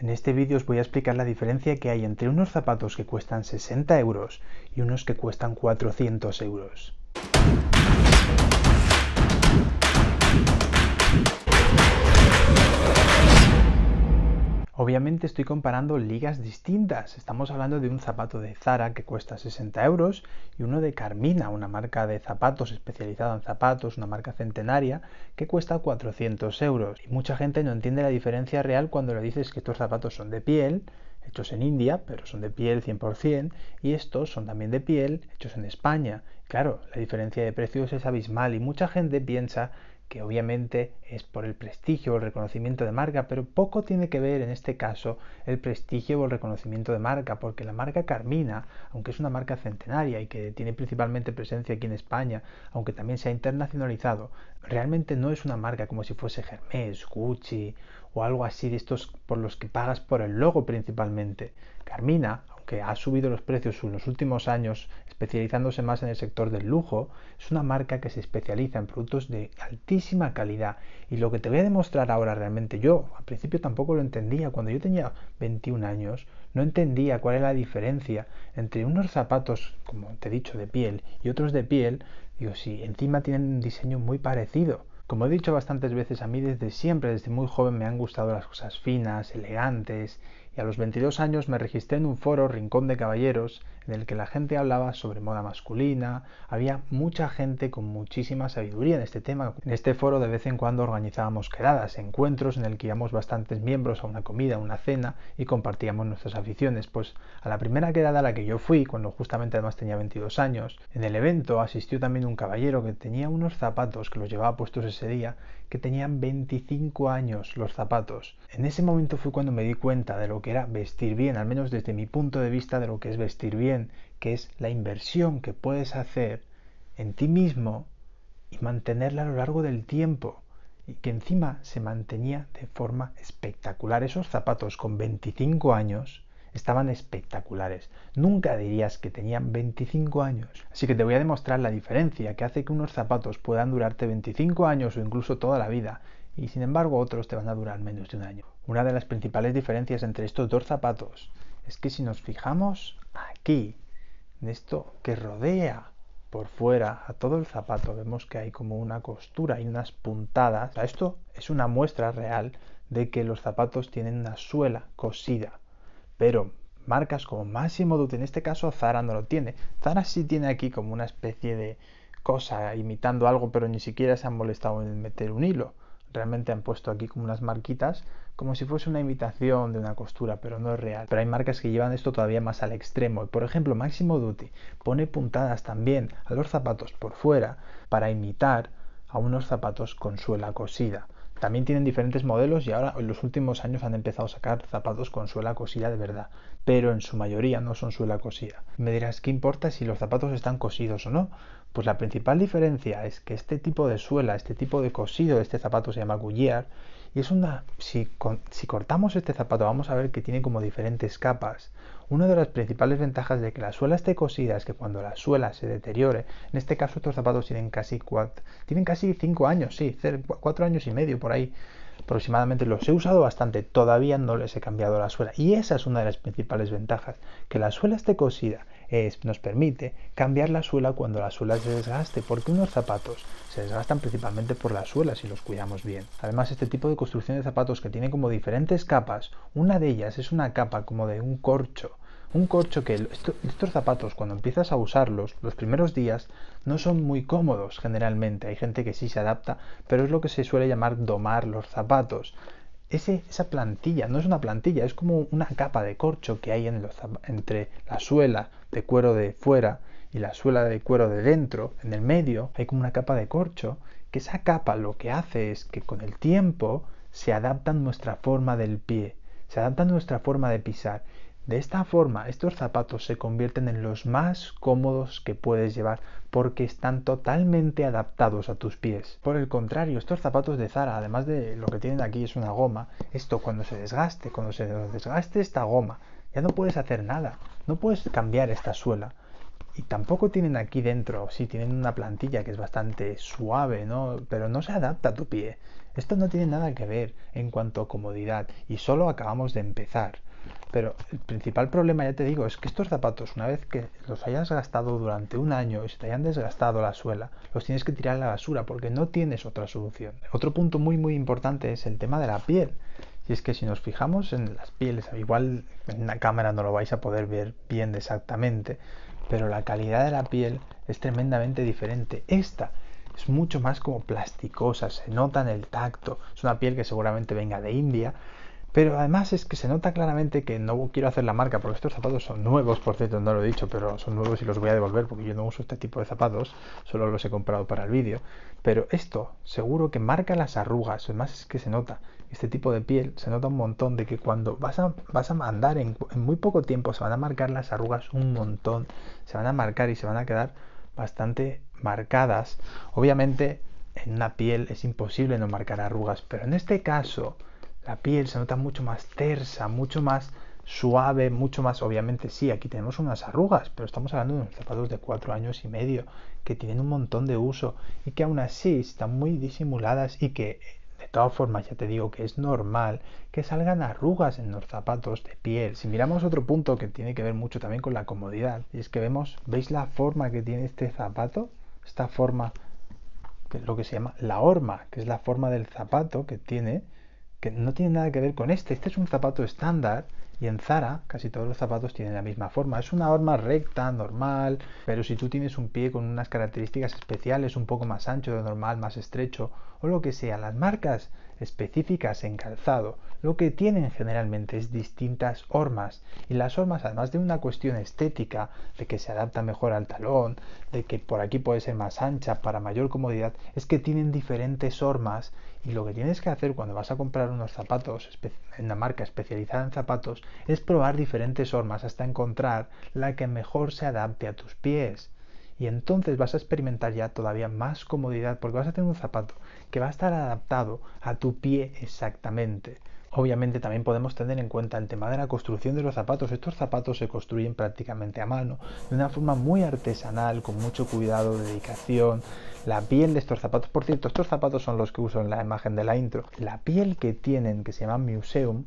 En este vídeo os voy a explicar la diferencia que hay entre unos zapatos que cuestan 60 euros y unos que cuestan 400 euros. Obviamente estoy comparando ligas distintas. Estamos hablando de un zapato de Zara que cuesta 60 euros y uno de Carmina, una marca de zapatos especializada en zapatos, una marca centenaria, que cuesta 400 euros. Y mucha gente no entiende la diferencia real cuando le dices que estos zapatos son de piel, hechos en India, pero son de piel 100%, y estos son también de piel, hechos en España. Claro, la diferencia de precios es abismal y mucha gente piensa que obviamente es por el prestigio o el reconocimiento de marca, pero poco tiene que ver en este caso el prestigio o el reconocimiento de marca, porque la marca Carmina, aunque es una marca centenaria y que tiene principalmente presencia aquí en España, aunque también se ha internacionalizado, realmente no es una marca como si fuese Hermes, Gucci o algo así de estos por los que pagas por el logo principalmente. Carmina, que ha subido los precios en los últimos años, especializándose más en el sector del lujo, es una marca que se especializa en productos de altísima calidad. Y lo que te voy a demostrar ahora realmente, yo al principio tampoco lo entendía, cuando yo tenía 21 años, no entendía cuál era la diferencia entre unos zapatos, como te he dicho, de piel y otros de piel, digo, si encima tienen un diseño muy parecido. Como he dicho bastantes veces, a mí desde siempre, desde muy joven, me han gustado las cosas finas, elegantes, a los 22 años me registré en un foro Rincón de Caballeros en el que la gente hablaba sobre moda masculina, había mucha gente con muchísima sabiduría en este tema. En este foro de vez en cuando organizábamos quedadas, encuentros en el que íbamos bastantes miembros a una comida, a una cena y compartíamos nuestras aficiones. Pues a la primera quedada a la que yo fui, cuando justamente además tenía 22 años, en el evento asistió también un caballero que tenía unos zapatos que los llevaba puestos ese día, que tenían 25 años los zapatos. En ese momento fue cuando me di cuenta de lo que era vestir bien, al menos desde mi punto de vista de lo que es vestir bien, que es la inversión que puedes hacer en ti mismo y mantenerla a lo largo del tiempo y que encima se mantenía de forma espectacular. Esos zapatos con 25 años estaban espectaculares. Nunca dirías que tenían 25 años. Así que te voy a demostrar la diferencia que hace que unos zapatos puedan durarte 25 años o incluso toda la vida, y sin embargo otros te van a durar menos de un año. Una de las principales diferencias entre estos dos zapatos es que si nos fijamos aquí, en esto que rodea por fuera a todo el zapato, vemos que hay como una costura y unas puntadas. esto es una muestra real de que los zapatos tienen una suela cosida pero marcas como Máximo Duty, en este caso Zara no lo tiene. Zara sí tiene aquí como una especie de cosa imitando algo, pero ni siquiera se han molestado en meter un hilo. Realmente han puesto aquí como unas marquitas, como si fuese una imitación de una costura, pero no es real. Pero hay marcas que llevan esto todavía más al extremo. Por ejemplo, Máximo Duty pone puntadas también a los zapatos por fuera para imitar a unos zapatos con suela cosida. También tienen diferentes modelos y ahora en los últimos años han empezado a sacar zapatos con suela cosida de verdad, pero en su mayoría no son suela cosida. Me dirás, ¿qué importa si los zapatos están cosidos o no? Pues la principal diferencia es que este tipo de suela, este tipo de cosido de este zapato se llama Goodyear y es una, si, si cortamos este zapato vamos a ver que tiene como diferentes capas. Una de las principales ventajas de que la suela esté cosida es que cuando la suela se deteriore, en este caso estos zapatos tienen casi cuatro, tienen casi cinco años, sí, 4 años y medio por ahí aproximadamente, los he usado bastante, todavía no les he cambiado la suela. Y esa es una de las principales ventajas, que la suela esté cosida nos permite cambiar la suela cuando la suela se desgaste, porque unos zapatos se desgastan principalmente por la suela si los cuidamos bien. Además, este tipo de construcción de zapatos que tiene como diferentes capas, una de ellas es una capa como de un corcho, un corcho que estos zapatos cuando empiezas a usarlos los primeros días no son muy cómodos generalmente. Hay gente que sí se adapta, pero es lo que se suele llamar domar los zapatos esa plantilla, no es una plantilla, es como una capa de corcho que hay entre la suela de cuero de fuera y la suela de cuero de dentro, en el medio, hay como una capa de corcho, que esa capa lo que hace es que con el tiempo se adapta nuestra forma del pie, se adapta nuestra forma de pisar de esta forma, estos zapatos se convierten en los más cómodos que puedes llevar porque están totalmente adaptados a tus pies. Por el contrario, estos zapatos de Zara, además de lo que tienen aquí es una goma, esto cuando se desgaste, cuando se desgaste esta goma, ya no puedes hacer nada, no puedes cambiar esta suela. Y tampoco tienen aquí dentro, sí tienen una plantilla que es bastante suave, ¿no? Pero no se adapta a tu pie. Esto no tiene nada que ver en cuanto a comodidad y solo acabamos de empezar. Pero el principal problema, ya te digo, es que estos zapatos, una vez que los hayas gastado durante un año y se te hayan desgastado la suela, los tienes que tirar a la basura porque no tienes otra solución. Otro punto muy muy importante es el tema de la piel. Y es que si nos fijamos en las pieles, igual en la cámara no lo vais a poder ver bien exactamente, pero la calidad de la piel es tremendamente diferente. Esta es mucho más como plasticosa, se nota en el tacto. Es una piel que seguramente venga de India pero además es que se nota claramente que no quiero hacer la marca, porque estos zapatos son nuevos, por cierto, no lo he dicho, pero son nuevos y los voy a devolver porque yo no uso este tipo de zapatos, solo los he comprado para el vídeo. Pero esto seguro que marca las arrugas, además es que se nota, este tipo de piel se nota un montón de que cuando vas a, vas a andar en, en muy poco tiempo se van a marcar las arrugas un montón, se van a marcar y se van a quedar bastante marcadas. Obviamente en una piel es imposible no marcar arrugas, pero en este caso la piel se nota mucho más tersa, mucho más suave, mucho más. Obviamente sí, aquí tenemos unas arrugas, pero estamos hablando de unos zapatos de cuatro años y medio que tienen un montón de uso y que aún así están muy disimuladas y que de todas formas ya te digo que es normal que salgan arrugas en los zapatos de piel. Si miramos otro punto que tiene que ver mucho también con la comodidad, y es que vemos, ¿veis la forma que tiene este zapato? Esta forma que es lo que se llama la horma, que es la forma del zapato que tiene que no tiene nada que ver con este. Este es un zapato estándar y en Zara casi todos los zapatos tienen la misma forma. Es una horma recta, normal, pero si tú tienes un pie con unas características especiales, un poco más ancho de normal, más estrecho, o lo que sea, las marcas específicas en calzado, lo que tienen generalmente es distintas hormas. Y las hormas, además de una cuestión estética, de que se adapta mejor al talón, de que por aquí puede ser más ancha para mayor comodidad, es que tienen diferentes hormas y lo que tienes que hacer cuando vas a comprar unos zapatos en la marca especializada en zapatos es probar diferentes formas hasta encontrar la que mejor se adapte a tus pies. Y entonces vas a experimentar ya todavía más comodidad porque vas a tener un zapato que va a estar adaptado a tu pie exactamente. Obviamente también podemos tener en cuenta el tema de la construcción de los zapatos. Estos zapatos se construyen prácticamente a mano, de una forma muy artesanal, con mucho cuidado, dedicación. La piel de estos zapatos, por cierto, estos zapatos son los que uso en la imagen de la intro. La piel que tienen, que se llama Museum,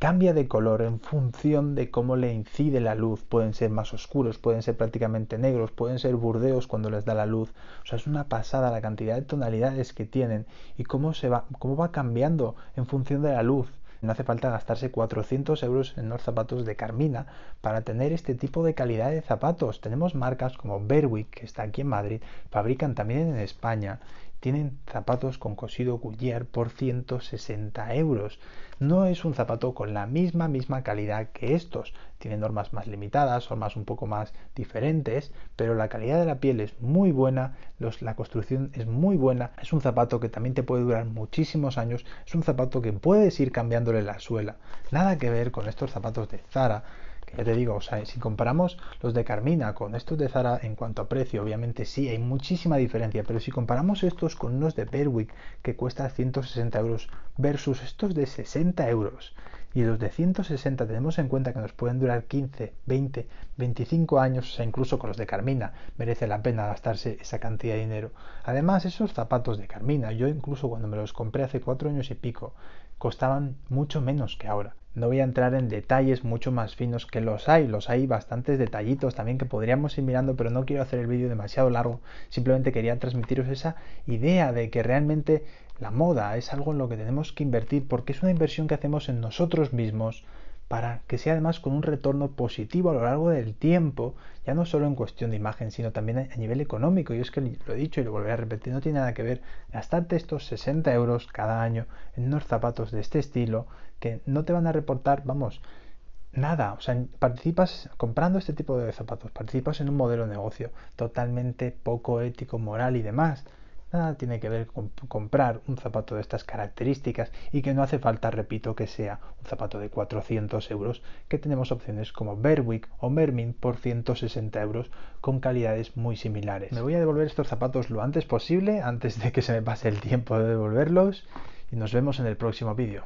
cambia de color en función de cómo le incide la luz. Pueden ser más oscuros, pueden ser prácticamente negros, pueden ser burdeos cuando les da la luz. O sea, es una pasada la cantidad de tonalidades que tienen y cómo, se va, cómo va cambiando en función de la luz. No hace falta gastarse 400 euros en los zapatos de Carmina para tener este tipo de calidad de zapatos. Tenemos marcas como Berwick, que está aquí en Madrid, fabrican también en España. Tienen zapatos con cosido Goodyear por 160 euros. No es un zapato con la misma, misma calidad que estos. Tienen normas más limitadas, normas un poco más diferentes, pero la calidad de la piel es muy buena, la construcción es muy buena, es un zapato que también te puede durar muchísimos años, es un zapato que puedes ir cambiándole la suela, nada que ver con estos zapatos de Zara, que ya te digo, o sea, si comparamos los de Carmina con estos de Zara en cuanto a precio, obviamente sí, hay muchísima diferencia, pero si comparamos estos con unos de Berwick que cuesta 160 euros versus estos de 60 euros, y los de 160 tenemos en cuenta que nos pueden durar 15, 20, 25 años, o sea, incluso con los de Carmina, merece la pena gastarse esa cantidad de dinero. Además, esos zapatos de Carmina, yo incluso cuando me los compré hace 4 años y pico, costaban mucho menos que ahora. No voy a entrar en detalles mucho más finos que los hay, los hay bastantes detallitos también que podríamos ir mirando, pero no quiero hacer el vídeo demasiado largo, simplemente quería transmitiros esa idea de que realmente la moda es algo en lo que tenemos que invertir porque es una inversión que hacemos en nosotros mismos para que sea además con un retorno positivo a lo largo del tiempo, ya no solo en cuestión de imagen, sino también a nivel económico. Y es que lo he dicho y lo volveré a repetir, no tiene nada que ver gastarte estos 60 euros cada año en unos zapatos de este estilo que no te van a reportar, vamos, nada. O sea, participas comprando este tipo de zapatos, participas en un modelo de negocio totalmente poco ético, moral y demás nada ah, tiene que ver con comprar un zapato de estas características y que no hace falta, repito, que sea un zapato de 400 euros, que tenemos opciones como Berwick o Mermin por 160 euros con calidades muy similares. Me voy a devolver estos zapatos lo antes posible, antes de que se me pase el tiempo de devolverlos y nos vemos en el próximo vídeo.